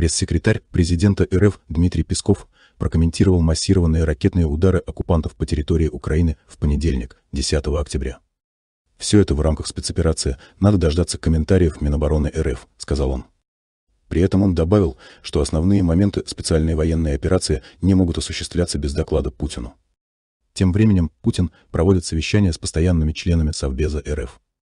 Пресс-секретарь президента РФ Дмитрий Песков прокомментировал массированные ракетные удары оккупантов по территории Украины в понедельник, 10 октября. «Все это в рамках спецоперации, надо дождаться комментариев Минобороны РФ», — сказал он. При этом он добавил, что основные моменты специальной военной операции не могут осуществляться без доклада Путину. Тем временем Путин проводит совещание с постоянными членами Совбеза РФ.